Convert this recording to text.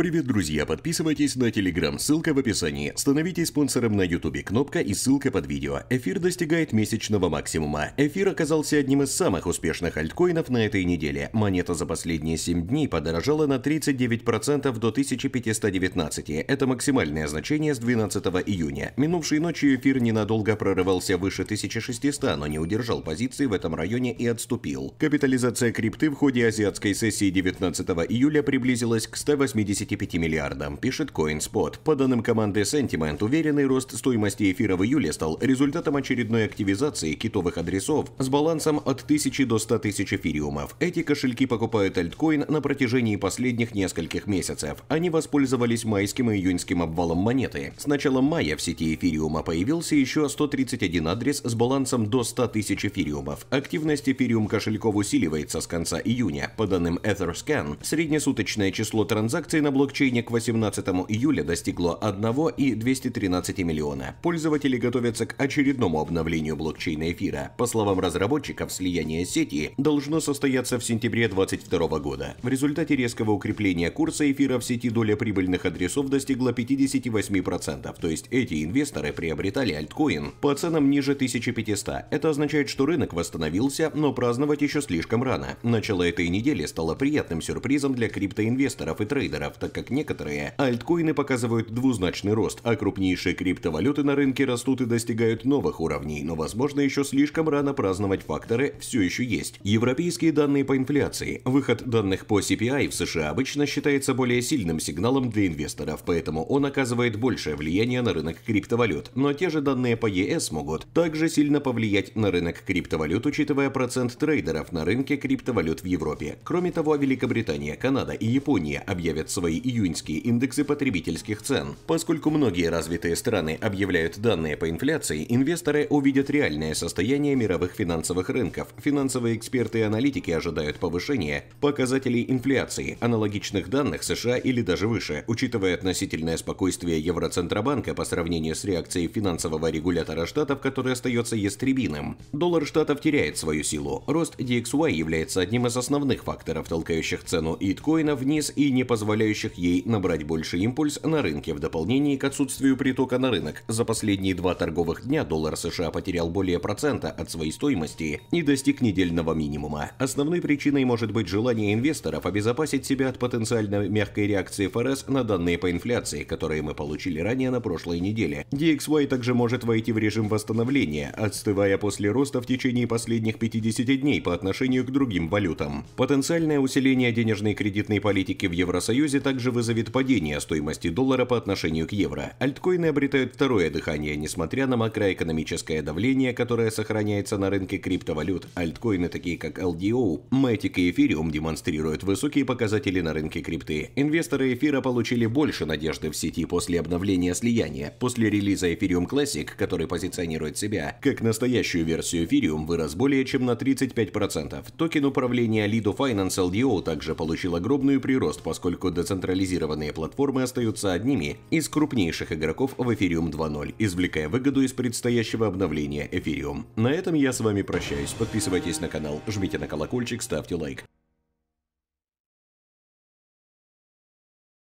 Привет, друзья! Подписывайтесь на Telegram, ссылка в описании. Становитесь спонсором на YouTube, кнопка и ссылка под видео. Эфир достигает месячного максимума. Эфир оказался одним из самых успешных альткоинов на этой неделе. Монета за последние 7 дней подорожала на 39% до 1519. Это максимальное значение с 12 июня. Минувшей ночью эфир ненадолго прорывался выше 1600, но не удержал позиции в этом районе и отступил. Капитализация крипты в ходе азиатской сессии 19 июля приблизилась к 180 25 миллиардам, пишет CoinSpot. По данным команды Sentiment, уверенный рост стоимости эфира в июле стал результатом очередной активизации китовых адресов с балансом от 1000 до 100 тысяч эфириумов. Эти кошельки покупают альткоин на протяжении последних нескольких месяцев. Они воспользовались майским и июньским обвалом монеты. С начала мая в сети эфириума появился еще 131 адрес с балансом до 100 тысяч эфириумов. Активность эфириум кошельков усиливается с конца июня. По данным EtherScan, среднесуточное число транзакций на блокчейне блокчейне к 18 июля достигло 1,213 миллиона. Пользователи готовятся к очередному обновлению блокчейна эфира. По словам разработчиков, слияние сети должно состояться в сентябре 2022 года. В результате резкого укрепления курса эфира в сети доля прибыльных адресов достигла 58%, то есть эти инвесторы приобретали альткоин по ценам ниже 1500. Это означает, что рынок восстановился, но праздновать еще слишком рано. Начало этой недели стало приятным сюрпризом для криптоинвесторов и трейдеров, так как некоторые альткоины показывают двузначный рост, а крупнейшие криптовалюты на рынке растут и достигают новых уровней, но возможно еще слишком рано праздновать факторы все еще есть. Европейские данные по инфляции. Выход данных по CPI в США обычно считается более сильным сигналом для инвесторов, поэтому он оказывает большее влияние на рынок криптовалют, но те же данные по ЕС e могут также сильно повлиять на рынок криптовалют, учитывая процент трейдеров на рынке криптовалют в Европе. Кроме того, Великобритания, Канада и Япония объявят свои свои июньские индексы потребительских цен. Поскольку многие развитые страны объявляют данные по инфляции, инвесторы увидят реальное состояние мировых финансовых рынков. Финансовые эксперты и аналитики ожидают повышения показателей инфляции, аналогичных данных США или даже выше, учитывая относительное спокойствие Евроцентробанка по сравнению с реакцией финансового регулятора штатов, который остается ястребиным. Доллар штатов теряет свою силу. Рост DXY является одним из основных факторов, толкающих цену иткоина вниз и не позволяющих позволяющих ей набрать больше импульс на рынке в дополнении к отсутствию притока на рынок. За последние два торговых дня доллар США потерял более процента от своей стоимости и достиг недельного минимума. Основной причиной может быть желание инвесторов обезопасить себя от потенциально мягкой реакции ФРС на данные по инфляции, которые мы получили ранее на прошлой неделе. DXY также может войти в режим восстановления, отстывая после роста в течение последних 50 дней по отношению к другим валютам. Потенциальное усиление денежной кредитной политики в Евросоюзе также также вызовет падение стоимости доллара по отношению к евро. Альткоины обретают второе дыхание, несмотря на макроэкономическое давление, которое сохраняется на рынке криптовалют. Альткоины, такие как LDO, Matic и Ethereum, демонстрируют высокие показатели на рынке крипты. Инвесторы эфира получили больше надежды в сети после обновления слияния. После релиза Ethereum Classic, который позиционирует себя как настоящую версию Ethereum, вырос более чем на 35%. Токен управления Lido Finance LDO также получил огромный прирост, поскольку децентрализация централизированные платформы остаются одними из крупнейших игроков в Ethereum 2.0, извлекая выгоду из предстоящего обновления Ethereum. На этом я с вами прощаюсь. Подписывайтесь на канал, жмите на колокольчик, ставьте лайк.